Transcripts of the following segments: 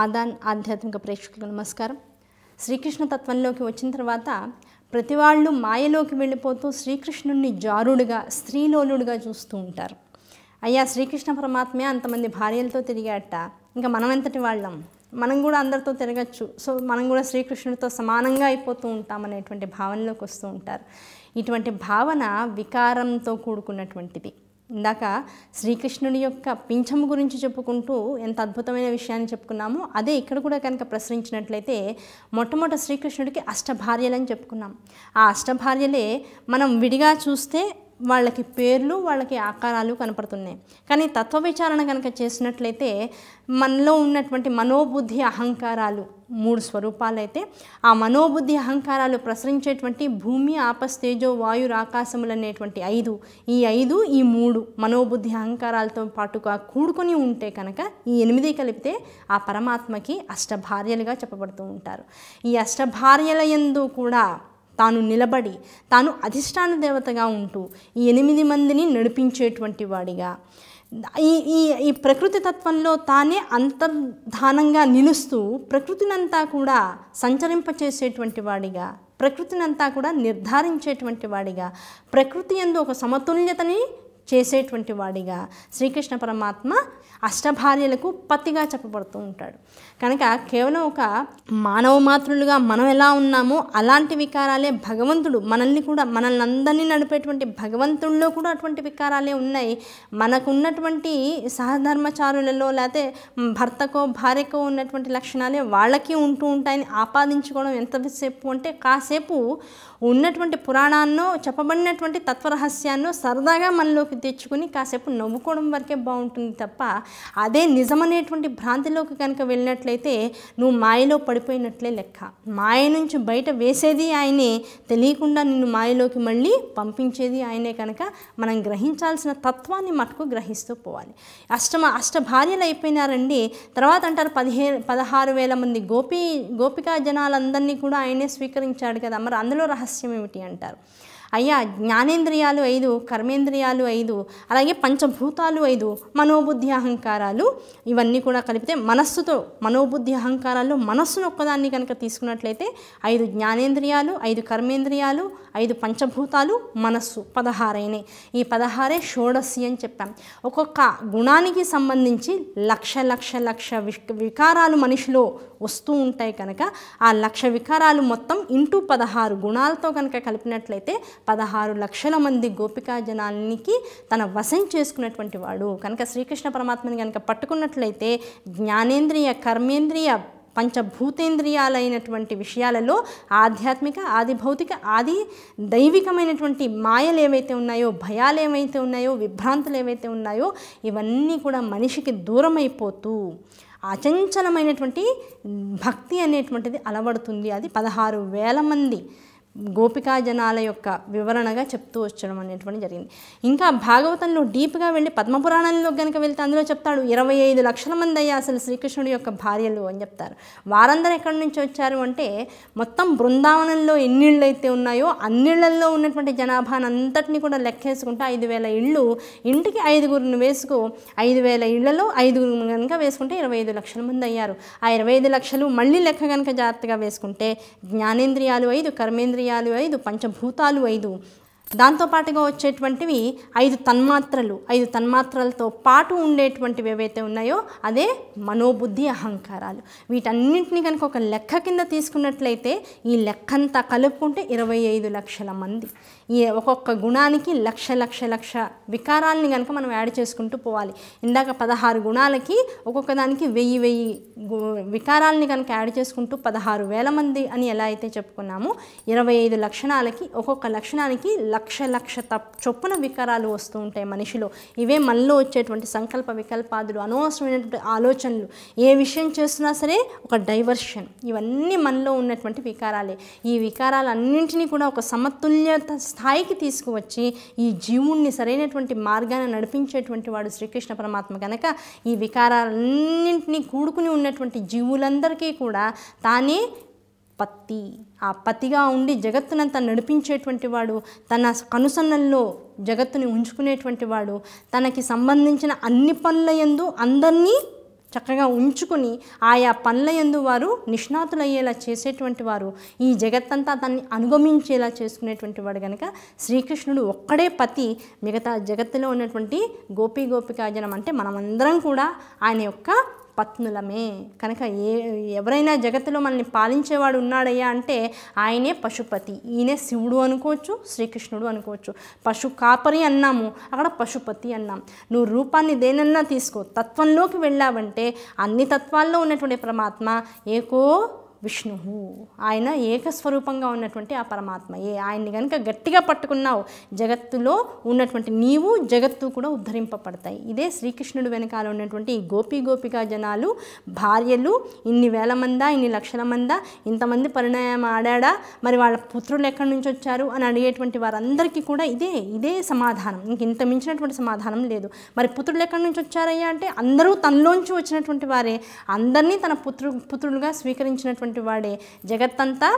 ఆదాన్ ఆధ్యాత్మిక ప్రేక్షకులకు నమస్కారం శ్రీకృష్ణ తత్వంలోకి వచ్చిన తర్వాత ప్రతి వాళ్ళు మాయలోకి వెళ్ళిపోతూ శ్రీకృష్ణుణ్ణి జారుడుగా స్త్రీలోలుడుగా చూస్తూ ఉంటారు అయ్యా శ్రీకృష్ణ పరమాత్మే అంతమంది భార్యలతో తిరిగాట ఇంకా మనం ఎంతటి వాళ్ళం మనం కూడా అందరితో తిరగచ్చు సో మనం కూడా శ్రీకృష్ణుడితో సమానంగా అయిపోతూ ఉంటాం అనేటువంటి భావనలోకి వస్తూ ఉంటారు ఇటువంటి భావన వికారంతో కూడుకున్నటువంటిది ఇందాక శ్రీకృష్ణుని యొక్క పింఛము గురించి చెప్పుకుంటూ ఎంత అద్భుతమైన విషయాన్ని చెప్పుకున్నామో అదే ఇక్కడ కూడా కనుక ప్రశ్నించినట్లయితే మొట్టమొదట శ్రీకృష్ణుడికి అష్టభార్యలని చెప్పుకున్నాం ఆ అష్టభార్యలే మనం విడిగా చూస్తే వాళ్ళకి పేర్లు వాళ్ళకి ఆకారాలు కనపడుతున్నాయి కానీ తత్వ విచారణ కనుక చేసినట్లయితే మనలో ఉన్నటువంటి మనోబుద్ధి అహంకారాలు మూడు స్వరూపాలైతే ఆ మనోబుద్ధి అహంకారాలు ప్రసరించేటువంటి భూమి ఆపస్ తేజో వాయుర్ ఆకాశములు అనేటువంటి ఐదు ఈ ఐదు ఈ మూడు మనోబుద్ధి అహంకారాలతో పాటుగా కూడుకొని ఉంటే కనుక ఈ ఎనిమిది కలిపితే ఆ పరమాత్మకి అష్టభార్యలుగా చెప్పబడుతూ ఉంటారు ఈ అష్టభార్యల ఎందు కూడా తాను నిలబడి తాను అధిష్టాన దేవతగా ఉంటూ ఈ ఎనిమిది మందిని నడిపించేటువంటి వాడిగా ఈ ఈ ఈ ప్రకృతి తత్వంలో తానే అంతర్ధానంగా నిలుస్తూ ప్రకృతినంతా కూడా సంచరింపచేసేటువంటి వాడిగా ప్రకృతినంతా కూడా నిర్ధారించేటువంటి వాడిగా ప్రకృతి ఎందు ఒక సమతుల్యతని చేసేటువంటి వాడిగా శ్రీకృష్ణ పరమాత్మ అష్టభార్యలకు పతిగా చెప్పబడుతూ ఉంటాడు కనుక కేవలం ఒక మానవ మాతృలుగా మనం ఎలా ఉన్నామో అలాంటి వికారాలే భగవంతుడు మనల్ని కూడా మనల్ని అందరినీ నడిపేటువంటి భగవంతుల్లో కూడా అటువంటి వికారాలే ఉన్నాయి మనకున్నటువంటి సహధర్మచారులలో లేకపోతే భర్తకో భార్యకో ఉన్నటువంటి లక్షణాలే వాళ్ళకి ఉంటూ ఉంటాయని ఆపాదించుకోవడం ఎంతసేపు అంటే కాసేపు ఉన్నటువంటి పురాణాన్నో చెప్పబడినటువంటి తత్వరహస్యాన్నో సరదాగా మనలోకి తెచ్చుకుని కాసేపు నవ్వుకోవడం వరకే బాగుంటుంది తప్ప అదే నిజమనేటువంటి భ్రాంతిలోకి కనుక వెళ్ళినట్లయితే నువ్వు మాయలో పడిపోయినట్లే లెక్క మాయ నుంచి బయట వేసేది ఆయనే తెలియకుండా నిన్ను మాయలోకి మళ్ళీ పంపించేది ఆయనే కనుక మనం గ్రహించాల్సిన తత్వాన్ని మటుకు గ్రహిస్తూ పోవాలి అష్టమ అష్టభార్యలు అయిపోయినారండి తర్వాత అంటారు పదిహేను పదహారు వేల మంది గోపి గోపికా జనాలందరినీ కూడా ఆయనే స్వీకరించాడు కదా మరి అందులో రహస్య రహస్యం ఏమిటి అంటారు అయ్యా జ్ఞానేంద్రియాలు ఐదు కర్మేంద్రియాలు ఐదు అలాగే పంచభూతాలు ఐదు మనోబుద్ధి అహంకారాలు ఇవన్నీ కూడా కలిపితే మనస్సుతో మనోబుద్ధి అహంకారాలు మనస్సును ఒక్కదాన్ని కనుక తీసుకున్నట్లయితే ఐదు జ్ఞానేంద్రియాలు ఐదు కర్మేంద్రియాలు ఐదు పంచభూతాలు మనస్సు పదహారైనే ఈ పదహారే షోడసి అని చెప్పాం ఒక్కొక్క గుణానికి సంబంధించి లక్ష లక్ష లక్ష వికారాలు మనిషిలో వస్తూ ఉంటాయి కనుక ఆ లక్ష వికారాలు మొత్తం ఇంటూ పదహారు గుణాలతో కనుక కలిపినట్లయితే పదహారు లక్షల మంది గోపికా జనానికి తన వశం చేసుకున్నటువంటి వాడు కనుక శ్రీకృష్ణ పరమాత్మని కనుక పట్టుకున్నట్లయితే జ్ఞానేంద్రియ కర్మేంద్రియ పంచభూతేంద్రియాలైనటువంటి విషయాలలో ఆధ్యాత్మిక ఆది భౌతిక ఆది దైవికమైనటువంటి మాయలు ఏవైతే ఉన్నాయో భయాలు ఏవైతే ఉన్నాయో విభ్రాంతులు ఏవైతే ఉన్నాయో ఇవన్నీ కూడా మనిషికి దూరం అయిపోతూ అచంచలమైనటువంటి భక్తి అనేటువంటిది అలవడుతుంది అది పదహారు వేల మంది గోపికా జనాల యొక్క వివరణగా చెప్తూ వచ్చడం అనేటువంటి జరిగింది ఇంకా భాగవతంలో డీప్గా వెళ్ళి పద్మపురాణంలో కనుక వెళ్తే అందులో చెప్తాడు ఇరవై ఐదు లక్షల మంది అయ్యా అసలు శ్రీకృష్ణుడి యొక్క భార్యలు అని చెప్తారు వారందరూ ఎక్కడి నుంచి వచ్చారు అంటే మొత్తం బృందావనంలో ఎన్నిళ్ళు అయితే ఉన్నాయో అన్నిళ్లలో ఉన్నటువంటి జనాభాను అంతటినీ కూడా లెక్కేసుకుంటే ఐదు వేల ఇళ్ళు ఇంటికి ఐదుగురిని వేసుకో ఐదు వేల ఇళ్లలో ఐదుగురు కనుక వేసుకుంటే ఇరవై ఐదు లక్షల మంది అయ్యారు ఆ ఇరవై ఐదు లక్షలు మళ్ళీ లెక్క కనుక జాగ్రత్తగా వేసుకుంటే జ్ఞానేంద్రియాలు ఐదు కర్మేంద్రియాలు ఇంద్రియాలు ఐదు పంచభూతాలు ఐదు దాంతోపాటుగా వచ్చేటువంటివి ఐదు తన్మాత్రలు ఐదు తన్మాత్రలతో పాటు ఉండేటువంటివి ఏవైతే ఉన్నాయో అదే మనోబుద్ధి అహంకారాలు వీటన్నింటినీ కనుక ఒక లెక్క కింద తీసుకున్నట్లయితే ఈ లెక్కంతా కలుపుకుంటే ఇరవై ఐదు లక్షల మంది ఈ ఒక్కొక్క గుణానికి లక్ష లక్ష లక్ష వికారాలని కనుక మనం యాడ్ చేసుకుంటూ పోవాలి ఇందాక పదహారు గుణాలకి ఒక్కొక్క దానికి వెయ్యి వెయ్యి వికారాలని కనుక యాడ్ చేసుకుంటూ పదహారు వేల మంది అని ఎలా అయితే చెప్పుకున్నామో ఇరవై ఐదు లక్షణాలకి ఒక్కొక్క లక్షణానికి లక్ష లక్ష లక్ష తప్ చొప్పున వికారాలు వస్తూ ఉంటాయి మనిషిలో ఇవే మనలో వచ్చేటువంటి సంకల్ప వికల్పాదులు అనవసరమైనటువంటి ఆలోచనలు ఏ విషయం చేస్తున్నా సరే ఒక డైవర్షన్ ఇవన్నీ మనలో ఉన్నటువంటి వికారాలే ఈ వికారాలన్నింటినీ కూడా ఒక సమతుల్యత స్థాయికి తీసుకువచ్చి ఈ జీవుణ్ణి సరైనటువంటి మార్గాన్ని నడిపించేటువంటి వాడు శ్రీకృష్ణ పరమాత్మ కనుక ఈ వికారాలన్నింటినీ కూడుకుని ఉన్నటువంటి జీవులందరికీ కూడా తానే పత్తి ఆ పతిగా ఉండి జగత్తునంతా నడిపించేటువంటి వాడు తన కనుసన్నల్లో జగత్తుని ఉంచుకునేటువంటి వాడు తనకి సంబంధించిన అన్ని పనుల ఎందు అందరినీ చక్కగా ఉంచుకుని ఆయా పనుల ఎందు వారు నిష్ణాతులయ్యేలా చేసేటువంటి వారు ఈ జగత్తంతా దాన్ని అనుగమించేలా చేసుకునేటువంటి వాడు కనుక శ్రీకృష్ణుడు ఒక్కడే పతి మిగతా జగత్తులో ఉన్నటువంటి గోపీ గోపికాజనం అంటే మనమందరం కూడా ఆయన యొక్క పత్నులమే కనుక ఏ ఎవరైనా జగత్తులో మనల్ని పాలించేవాడు ఉన్నాడయ్యా అంటే ఆయనే పశుపతి ఈయనే శివుడు అనుకోవచ్చు శ్రీకృష్ణుడు అనుకోవచ్చు పశు కాపరి అన్నాము అక్కడ పశుపతి అన్నాం నువ్వు రూపాన్ని దేనన్నా తీసుకో తత్వంలోకి వెళ్ళావంటే అన్ని తత్వాల్లో ఉన్నటువంటి పరమాత్మ ఏకో విష్ణు ఆయన ఏకస్వరూపంగా ఉన్నటువంటి ఆ పరమాత్మయే ఏ ఆయన్ని కనుక గట్టిగా పట్టుకున్నావు జగత్తులో ఉన్నటువంటి నీవు జగత్తు కూడా ఉద్ధరింపబడతాయి ఇదే శ్రీకృష్ణుడు వెనకాల ఉన్నటువంటి ఈ గోపి గోపికా జనాలు భార్యలు ఇన్ని వేల మందా ఇన్ని లక్షల మందా ఇంతమంది పరిణామం ఆడా మరి వాళ్ళ పుత్రులు ఎక్కడి నుంచి వచ్చారు అని అడిగేటువంటి వారందరికీ కూడా ఇదే ఇదే సమాధానం ఇంక ఇంత మించినటువంటి సమాధానం లేదు మరి పుత్రులు ఎక్కడి నుంచి వచ్చారయ్యా అంటే అందరూ తనలోంచి వచ్చినటువంటి వారే అందరినీ తన పుత్రు పుత్రులుగా స్వీకరించినటువంటి ఉన్నటువంటి వాడే జగత్తంతా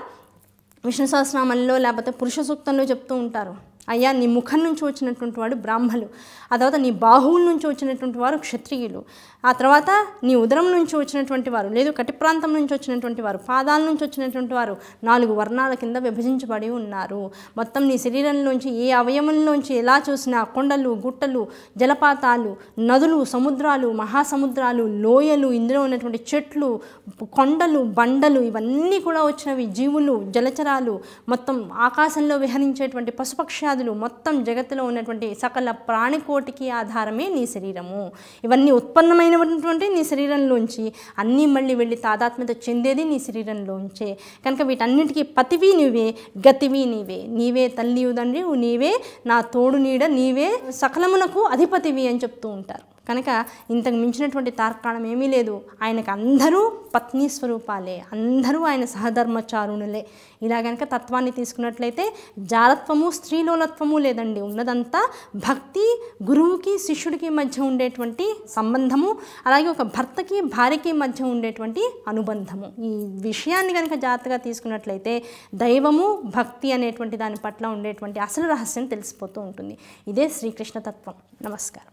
విష్ణు సహస్రనామంలో లేకపోతే పురుష సూక్తంలో చెప్తూ ఉంటారు అయ్యా నీ ముఖం నుంచి వచ్చినటువంటి వాడు బ్రాహ్మలు ఆ తర్వాత నీ బాహువుల నుంచి వచ్చినటువంటి వారు క్షత్రియులు ఆ తర్వాత నీ ఉదరం నుంచి వచ్చినటువంటి వారు లేదు కటి ప్రాంతం నుంచి వచ్చినటువంటి వారు పాదాల నుంచి వచ్చినటువంటి వారు నాలుగు వర్ణాల కింద విభజించబడి ఉన్నారు మొత్తం నీ శరీరంలోంచి ఏ అవయవంలోంచి ఎలా చూసినా కొండలు గుట్టలు జలపాతాలు నదులు సముద్రాలు మహాసముద్రాలు లోయలు ఇందులో ఉన్నటువంటి చెట్లు కొండలు బండలు ఇవన్నీ కూడా వచ్చినవి జీవులు జలచరాలు మొత్తం ఆకాశంలో విహరించేటువంటి పశుపక్షాలు కోట్యాదులు మొత్తం జగత్తులో ఉన్నటువంటి సకల ప్రాణికోటికి ఆధారమే నీ శరీరము ఇవన్నీ ఉత్పన్నమైనటువంటి నీ శరీరంలోంచి అన్నీ మళ్ళీ వెళ్ళి తాదాత్మ్యత చెందేది నీ శరీరంలోంచే కనుక వీటన్నిటికీ పతివి నువ్వే గతివి నీవే నీవే తల్లి తండ్రి నీవే నా తోడు నీడ నీవే సకలమునకు అధిపతివి అని చెప్తూ ఉంటారు కనుక ఇంతకు మించినటువంటి తార్కాణం ఏమీ లేదు ఆయనకు అందరూ పత్ని స్వరూపాలే అందరూ ఆయన సహధర్మచారుణులే ఇలా కనుక తత్వాన్ని తీసుకున్నట్లయితే జాలత్వము స్త్రీలోలత్వము లేదండి ఉన్నదంతా భక్తి గురువుకి శిష్యుడికి మధ్య ఉండేటువంటి సంబంధము అలాగే ఒక భర్తకి భార్యకి మధ్య ఉండేటువంటి అనుబంధము ఈ విషయాన్ని కనుక జాగ్రత్తగా తీసుకున్నట్లయితే దైవము భక్తి అనేటువంటి దాని పట్ల ఉండేటువంటి అసలు రహస్యం తెలిసిపోతూ ఉంటుంది ఇదే శ్రీకృష్ణ తత్వం నమస్కారం